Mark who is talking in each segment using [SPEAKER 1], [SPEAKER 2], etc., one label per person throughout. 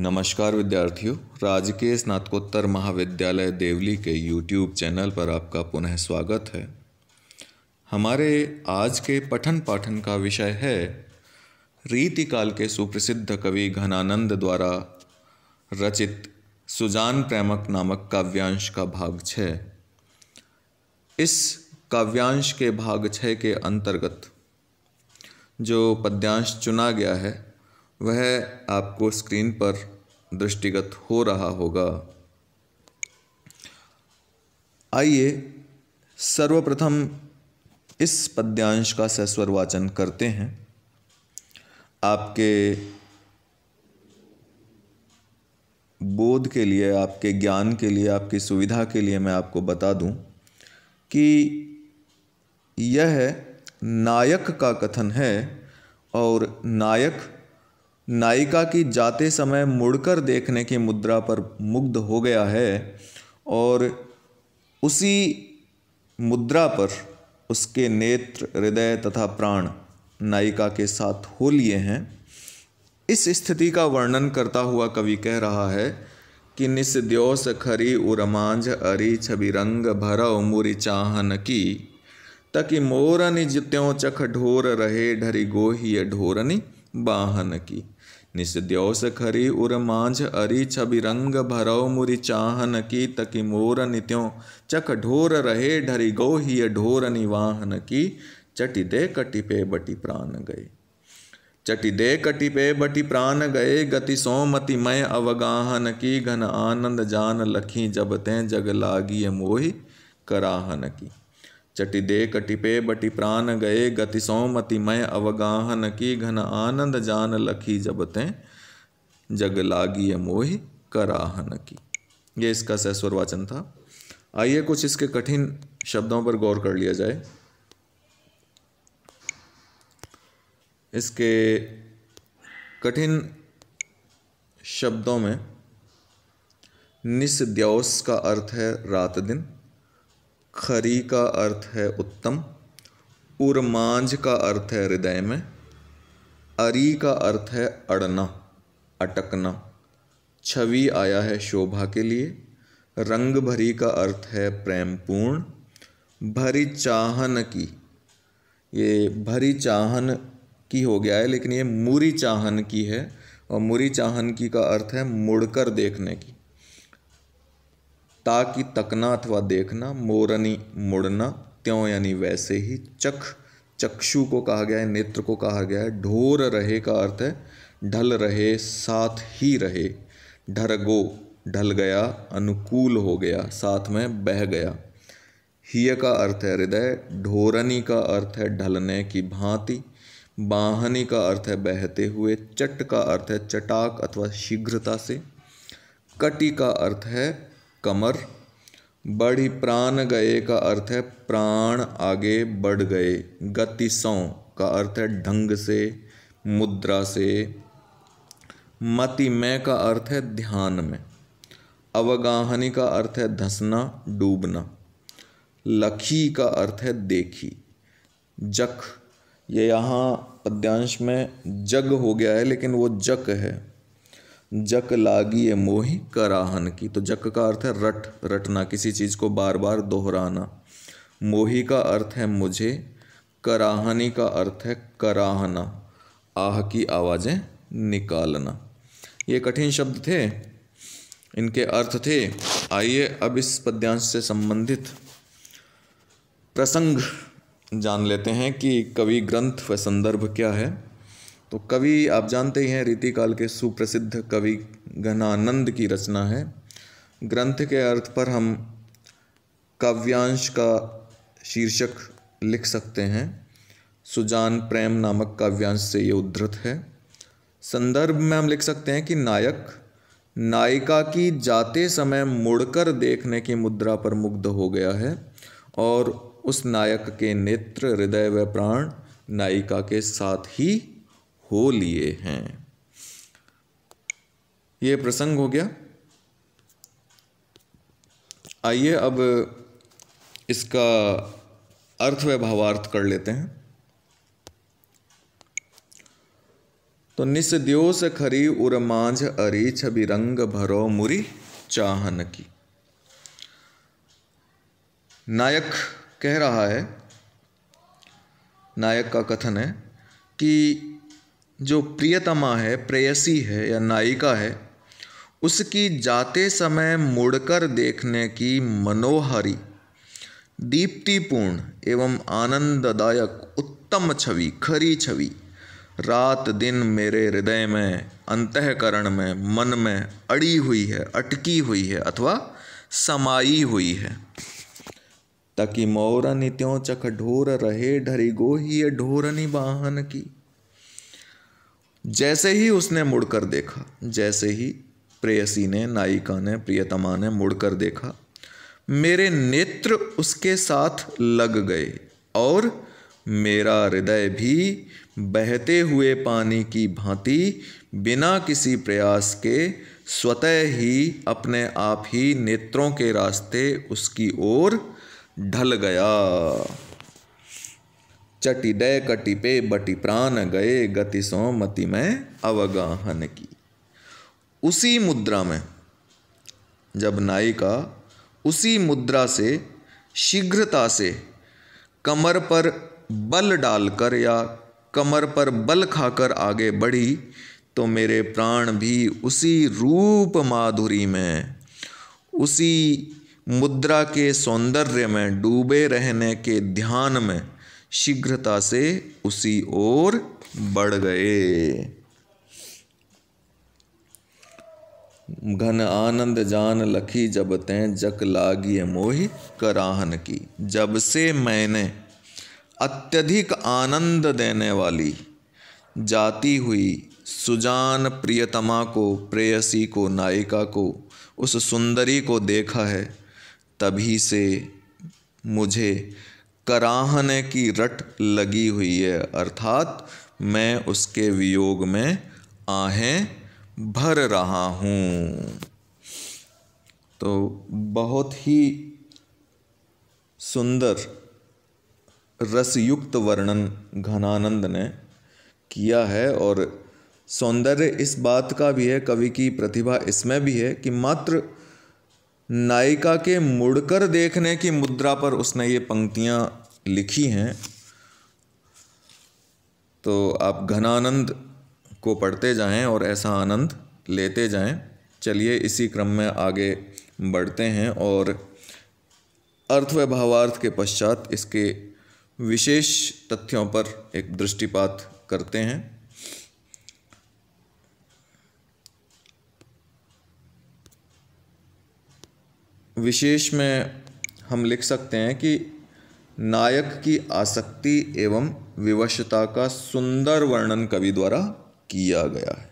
[SPEAKER 1] नमस्कार विद्यार्थियों राजकीय स्नातकोत्तर महाविद्यालय देवली के यूट्यूब चैनल पर आपका पुनः स्वागत है हमारे आज के पठन पाठन का विषय है रीतिकाल के सुप्रसिद्ध कवि घनानंद द्वारा रचित सुजान प्रेमक नामक काव्यांश का भाग छः इस काव्यांश के भाग छः के अंतर्गत जो पद्यांश चुना गया है वह आपको स्क्रीन पर दृष्टिगत हो रहा होगा आइए सर्वप्रथम इस पद्यांश का सस्वर वाचन करते हैं आपके बोध के लिए आपके ज्ञान के लिए आपकी सुविधा के लिए मैं आपको बता दूं कि यह नायक का कथन है और नायक नायिका की जाते समय मुड़कर देखने की मुद्रा पर मुग्ध हो गया है और उसी मुद्रा पर उसके नेत्र हृदय तथा प्राण नायिका के साथ हो लिए हैं इस स्थिति का वर्णन करता हुआ कवि कह रहा है कि निस्द्योस खरी उरमांझ अरी छवि रंग भरव मुरि चाहन की तक मोरनि जित्यों चख ढोर रहे ढरी गोहिय ढोरनी बाहन की निस्द्योस खरी उर मांझ अरि छबि रंग भरव मुरि चाहन की तकि मोर नित्यो चक ढोर रहे ढरी गोहिय ढोर निवाहन की चटि दे कटिपे बटि प्राण गए चटि दे कटिपे बटि प्राण गए गति सोमति मय अवगाहन की घन आनंद जान लखी जब तें जग लागिय मोहि कराहन की दे कटिपे बटि प्राण गए गति सोमतिमय अवगाहन की घन आनंद जान लखी जबते जग लागी मोहि कराहन की ये इसका सहस्वर वाचन था आइए कुछ इसके कठिन शब्दों पर गौर कर लिया जाए इसके कठिन शब्दों में निस्द्योस का अर्थ है रात दिन खरी का अर्थ है उत्तम उर्मांझ का अर्थ है हृदय में अरी का अर्थ है अड़ना अटकना छवि आया है शोभा के लिए रंग भरी का अर्थ है प्रेमपूर्ण भरी चाहन की ये भरी चाहन की हो गया है लेकिन ये मुरी चाहन की है और मूरी चाहन की का अर्थ है मुड़कर देखने की ताकि तकना अथवा देखना मोरनी मुड़ना त्यों यानी वैसे ही चख चक्षु को कहा गया है नेत्र को कहा गया है ढोर रहे का अर्थ है ढल रहे साथ ही रहे ढरगो ढल गया अनुकूल हो गया साथ में बह गया हिय का अर्थ है हृदय ढोरनी का अर्थ है ढलने की भांति बाहनी का अर्थ है बहते हुए चट का अर्थ है चटाक अथवा शीघ्रता से कटी का अर्थ है कमर बढ़ी प्राण गए का अर्थ है प्राण आगे बढ़ गए गति सौ का अर्थ है ढंग से मुद्रा से मति में का अर्थ है ध्यान में अवगाहनी का अर्थ है धसना डूबना लखी का अर्थ है देखी जख ये यहाँ पद्यांश में जग हो गया है लेकिन वो जक है जक लागी मोहि कराहन की तो जक का अर्थ है रट रटना किसी चीज़ को बार बार दोहराना मोही का अर्थ है मुझे कराहनी का अर्थ है कराहना आह की आवाज़ें निकालना ये कठिन शब्द थे इनके अर्थ थे आइए अब इस पद्यांश से संबंधित प्रसंग जान लेते हैं कि कवि ग्रंथ व संदर्भ क्या है तो कवि आप जानते ही हैं रीतिकाल के सुप्रसिद्ध कवि घनानंद की रचना है ग्रंथ के अर्थ पर हम काव्यांश का शीर्षक लिख सकते हैं सुजान प्रेम नामक काव्यांश से ये उद्धृत है संदर्भ में हम लिख सकते हैं कि नायक नायिका की जाते समय मुड़कर देखने की मुद्रा पर मुग्ध हो गया है और उस नायक के नेत्र हृदय व प्राण नायिका के साथ ही हो लिए हैं ये प्रसंग हो गया आइए अब इसका अर्थ व भावार्थ कर लेते हैं तो निस्द्योस खरी खरी उरमांझ अरी छबि रंग भरो मुरी चाहन की नायक कह रहा है नायक का कथन है कि जो प्रियतमा है प्रेयसी है या नायिका है उसकी जाते समय मुड़कर देखने की मनोहरी दीप्तिपूर्ण एवं आनंददायक उत्तम छवि खरी छवि रात दिन मेरे हृदय में अंतकरण में मन में अड़ी हुई है अटकी हुई है अथवा समाई हुई है ताकि मौरन त्यों चख ढोर रहे ढरी गोही ढोरनी वाहन की जैसे ही उसने मुड़कर देखा जैसे ही प्रेयसी ने नायिका ने प्रियतमा ने मुड़कर देखा मेरे नेत्र उसके साथ लग गए और मेरा हृदय भी बहते हुए पानी की भांति बिना किसी प्रयास के स्वतः ही अपने आप ही नेत्रों के रास्ते उसकी ओर ढल गया चटि डय कटिपे बटि प्राण गए गति सोमति में अवगाहन की उसी मुद्रा में जब नायिका उसी मुद्रा से शीघ्रता से कमर पर बल डालकर या कमर पर बल खाकर आगे बढ़ी तो मेरे प्राण भी उसी रूप माधुरी में उसी मुद्रा के सौंदर्य में डूबे रहने के ध्यान में शीघ्रता से उसी ओर बढ़ गए घन आनंद जान लखी जब तें जक लागी मोहि कराहन की जब से मैंने अत्यधिक आनंद देने वाली जाती हुई सुजान प्रियतमा को प्रेयसी को नायिका को उस सुंदरी को देखा है तभी से मुझे कराहने की रट लगी हुई है अर्थात मैं उसके वियोग में आहें भर रहा हूँ तो बहुत ही सुंदर रसयुक्त वर्णन घनानंद ने किया है और सौंदर्य इस बात का भी है कवि की प्रतिभा इसमें भी है कि मात्र नायिका के मुड़कर देखने की मुद्रा पर उसने ये पंक्तियाँ लिखी हैं तो आप घनानंद को पढ़ते जाएं और ऐसा आनंद लेते जाएं चलिए इसी क्रम में आगे बढ़ते हैं और अर्थ व भावार्थ के पश्चात इसके विशेष तथ्यों पर एक दृष्टिपात करते हैं विशेष में हम लिख सकते हैं कि नायक की आसक्ति एवं विवशता का सुंदर वर्णन कवि द्वारा किया गया है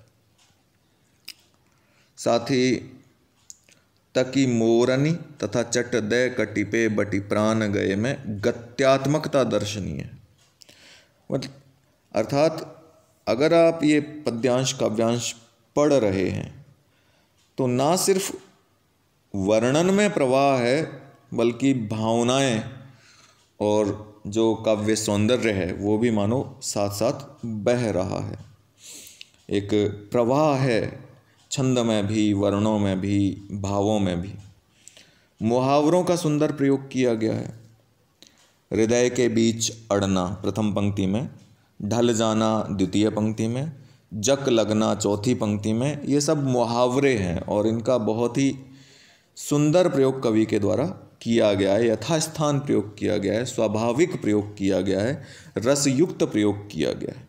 [SPEAKER 1] साथ ही तकी मोरनी तथा चट दय कटिपे बटी प्राण गए में गत्यात्मकता दर्शनीय है मतलब अर्थात अगर आप ये पद्यांश काव्यांश पढ़ रहे हैं तो ना सिर्फ वर्णन में प्रवाह है बल्कि भावनाएं और जो काव्य सौंदर्य है वो भी मानो साथ साथ बह रहा है एक प्रवाह है छंद में भी वर्णों में भी भावों में भी मुहावरों का सुंदर प्रयोग किया गया है हृदय के बीच अड़ना प्रथम पंक्ति में ढल जाना द्वितीय पंक्ति में जक लगना चौथी पंक्ति में ये सब मुहावरे हैं और इनका बहुत ही सुंदर प्रयोग कवि के द्वारा किया गया है यथास्थान प्रयोग किया गया है स्वाभाविक प्रयोग किया गया है रसयुक्त प्रयोग किया गया है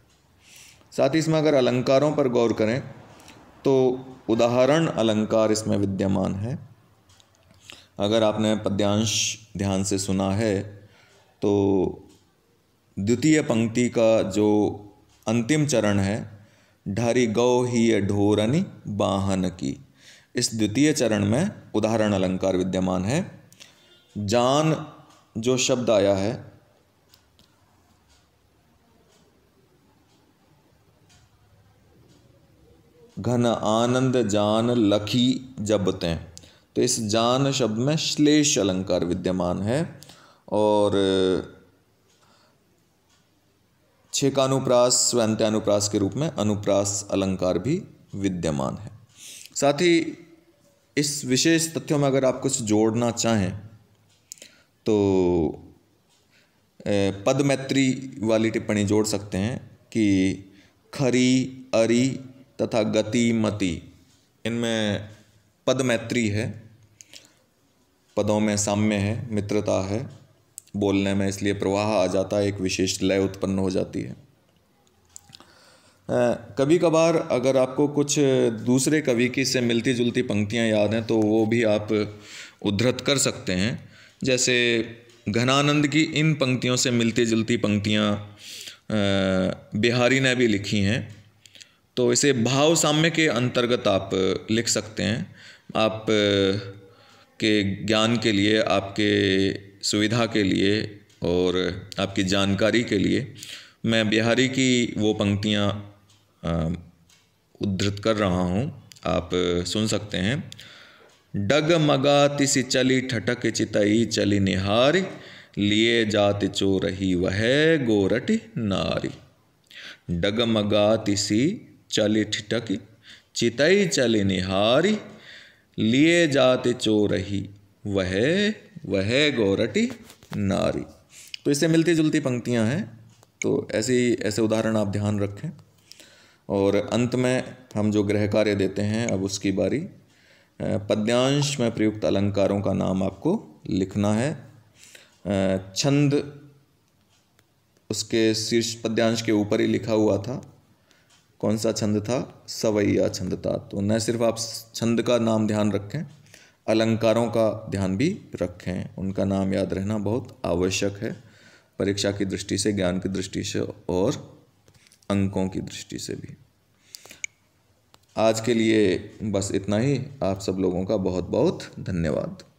[SPEAKER 1] साथ ही इसमें अगर अलंकारों पर गौर करें तो उदाहरण अलंकार इसमें विद्यमान है अगर आपने पद्यांश ध्यान से सुना है तो द्वितीय पंक्ति का जो अंतिम चरण है ढारी गौ ही ढोरनी बाहन की इस द्वितीय चरण में उदाहरण अलंकार विद्यमान है जान जो शब्द आया है घन आनंद जान लखी जबते तो इस जान शब्द में श्लेष अलंकार विद्यमान है और छेकानुप्रास स्वंत्यानुप्रास के रूप में अनुप्रास अलंकार भी विद्यमान है साथ ही इस विशेष तथ्यों में अगर आप कुछ जोड़ना चाहें तो पदमैत्री वाली टिप्पणी जोड़ सकते हैं कि खरी अरी तथा गति मति इनमें पदमैत्री है पदों में साम्य है मित्रता है बोलने में इसलिए प्रवाह आ जाता है एक विशेष लय उत्पन्न हो जाती है कभी कभार अगर आपको कुछ दूसरे कवि की से मिलती जुलती पंक्तियाँ याद हैं तो वो भी आप उद्धृत कर सकते हैं जैसे घनानंद की इन पंक्तियों से मिलती जुलती पंक्तियाँ बिहारी ने भी लिखी हैं तो इसे भाव साम्य के अंतर्गत आप लिख सकते हैं आप के ज्ञान के लिए आपके सुविधा के लिए और आपकी जानकारी के लिए मैं बिहारी की वो पंक्तियाँ उद्धृत कर रहा हूँ आप सुन सकते हैं डग मगा सी चली ठटक चितई चली निहारी लिए जाति चो रही वह गोरट नारी डग मगा सी चली ठिटक चितई चली निहारी लिए जाति चो रही वह वह गोरटी नारी तो इससे मिलती जुलती पंक्तियां हैं तो ऐसे ऐसे उदाहरण आप ध्यान रखें और अंत में हम जो ग्रह कार्य देते हैं अब उसकी बारी पद्यांश में प्रयुक्त अलंकारों का नाम आपको लिखना है छंद उसके शीर्ष पद्यांश के ऊपर ही लिखा हुआ था कौन सा छंद था सवैया छंद था तो न सिर्फ आप छंद का नाम ध्यान रखें अलंकारों का ध्यान भी रखें उनका नाम याद रहना बहुत आवश्यक है परीक्षा की दृष्टि से ज्ञान की दृष्टि से और अंकों की दृष्टि से भी आज के लिए बस इतना ही आप सब लोगों का बहुत बहुत धन्यवाद